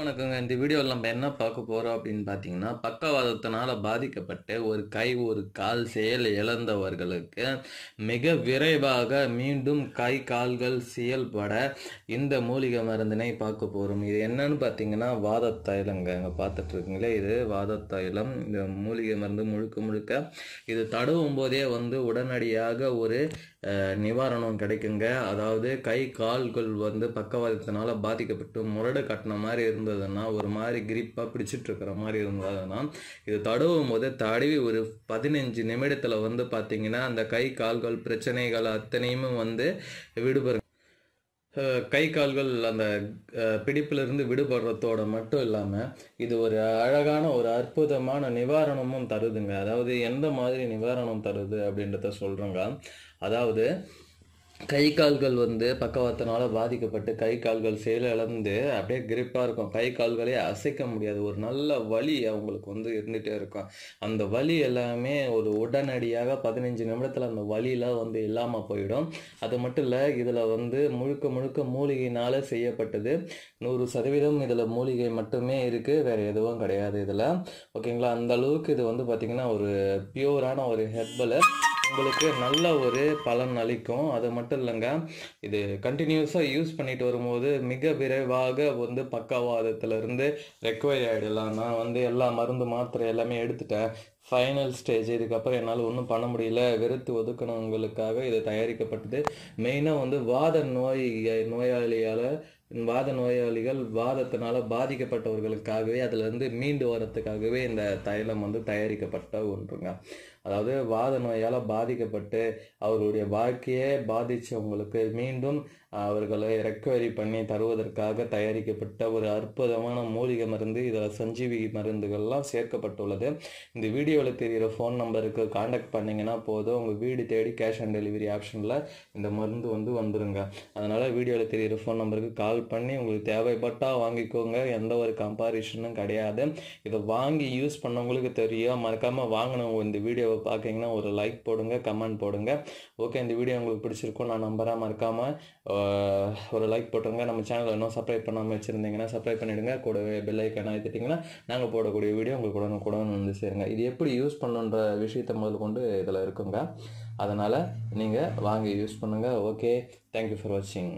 வணக்கங்க இந்த வீடியோவில் நம்ம என்ன பார்க்க போகிறோம் அப்படின்னு பார்த்தீங்கன்னா பக்கவாதத்தினால் பாதிக்கப்பட்டு ஒரு கை ஒரு கால் செயல் இழந்தவர்களுக்கு மிக விரைவாக மீண்டும் கை கால்கள் செயல்பட இந்த மூலிகை மருந்தினை பார்க்க போகிறோம் இது என்னன்னு பார்த்தீங்கன்னா வாதத்தைலங்க அங்கே பார்த்துட்ருக்கீங்களே இது வாதத்தைலம் இந்த மூலிகை மருந்து முழுக்க முழுக்க இது தடவும் போதே வந்து உடனடியாக ஒரு நிவாரணம் கிடைக்குங்க அதாவது கை கால்கள் வந்து பக்கவாதத்தினால் பாதிக்கப்பட்டு முரடு கட்டின மாதிரி இருந்த இருந்ததுன்னா ஒரு மாதிரி கிரிப்பாக பிடிச்சிட்ருக்கிற மாதிரி இருந்ததுன்னா இது தடவும் போது தடவி ஒரு பதினஞ்சு நிமிடத்தில் வந்து பார்த்திங்கன்னா அந்த கை கால்கள் பிரச்சனைகள் அத்தனையுமே வந்து விடுபடு கை கால்கள் அந்த பிடிப்பிலிருந்து விடுபடுறதோட மட்டும் இல்லாமல் இது ஒரு அழகான ஒரு அற்புதமான நிவாரணமும் தருதுங்க அதாவது எந்த மாதிரி நிவாரணம் தருது அப்படின்றத சொல்கிறோங்க அதாவது கை கால்கள் வந்து பக்கவாத்தனால பாதிக்கப்பட்டு கை கால்கள் செயலிழந்து அப்படியே கிரிப்பாக இருக்கும் கை கால்களே அசைக்க முடியாது ஒரு நல்ல வலி அவங்களுக்கு வந்து இருந்துகிட்டே இருக்கும் அந்த வலி எல்லாமே ஒரு உடனடியாக பதினஞ்சு நிமிடத்தில் அந்த வலியெலாம் வந்து இல்லாமல் போயிடும் அது மட்டும் இல்லை இதில் வந்து முழுக்க முழுக்க மூலிகையினால் செய்யப்பட்டது நூறு சதவீதம் இதில் மூலிகை மட்டுமே இருக்குது வேறு எதுவும் கிடையாது இதில் ஓகேங்களா அந்த அளவுக்கு இது வந்து பார்த்திங்கன்னா ஒரு பியூரான ஒரு ஹெர்பலு உங்களுக்கு நல்ல ஒரு பலன் அளிக்கும் அது மட்டும் இல்லைங்க இது கண்டினியூஸாக யூஸ் பண்ணிட்டு வரும்போது மிக விரைவாக வந்து பக்கவாதத்துலேருந்து ரெக்கவரி ஆகிடலாம் நான் வந்து எல்லா மருந்து மாத்திரை எல்லாமே எடுத்துட்டேன் ஃபைனல் ஸ்டேஜ் இதுக்கப்புறம் என்னால் ஒன்றும் பண்ண முடியல வெறுத்து ஒதுக்கினவங்களுக்காக இது தயாரிக்கப்பட்டது மெயினாக வந்து வாத நோய் நோயாளியால் வாத நோயாளிகள் வாதத்தினால பாதிக்கப்பட்டவர்களுக்காகவே அதுலேருந்து மீண்டு வரத்துக்காகவே இந்த தைலம் வந்து தயாரிக்கப்பட்ட ஒன்றுங்க அதாவது வாத நோயால் பாதிக்கப்பட்டு அவர்களுடைய வாழ்க்கையே பாதித்தவங்களுக்கு மீண்டும் அவர்களை ரெக்கவரி பண்ணி தருவதற்காக தயாரிக்கப்பட்ட ஒரு அற்புதமான மூலிகை மருந்து இதில் சஞ்சீவி மருந்துகள்லாம் சேர்க்கப்பட்டுள்ளது இந்த வீடியோ வீடியோவில் தெரிகிற ஃபோன் நம்பருக்கு காண்டாக்ட் பண்ணிங்கன்னா போதும் உங்கள் வீடு தேடி கேஷ் ஆன் டெலிவரி ஆப்ஷனில் இந்த மருந்து வந்து வந்துடுங்க அதனால் வீடியோவில் தெரிகிற ஃபோன் நம்பருக்கு கால் பண்ணி உங்களுக்கு தேவைப்பட்டால் வாங்கிக்கோங்க எந்த ஒரு கம்பாரிஷனும் கிடையாது இதை வாங்கி யூஸ் பண்ணவங்களுக்கு தெரியும் மறக்காமல் வாங்கினவங்க இந்த வீடியோவை பார்க்கிங்கன்னா ஒரு லைக் போடுங்க கமெண்ட் போடுங்க ஓகே இந்த வீடியோ உங்களுக்கு பிடிச்சிருக்கும் நான் நம்பராக மறக்காமல் ஒரு லைக் போட்டுருங்க நம்ம சேனல் இன்னும் சப்ஸ்கிரைப் பண்ணாமல் வச்சுருந்தீங்கன்னா சப்ஸ்கிரைப் பண்ணிவிடுங்க கூடவே பெல் ஐக்கன் எடுத்துட்டிங்கன்னா நாங்கள் போடக்கூடிய வீடியோ உங்களுக்கு கூட கூட வந்து சேருங்க இது எப்படி எப்படி யூஸ் பண்ணுன்ற விஷயத்தை முதல் கொண்டு இதில் இருக்குங்க அதனால் நீங்கள் வாங்கி யூஸ் பண்ணுங்கள் ஓகே தேங்க்யூ ஃபார் வாட்சிங்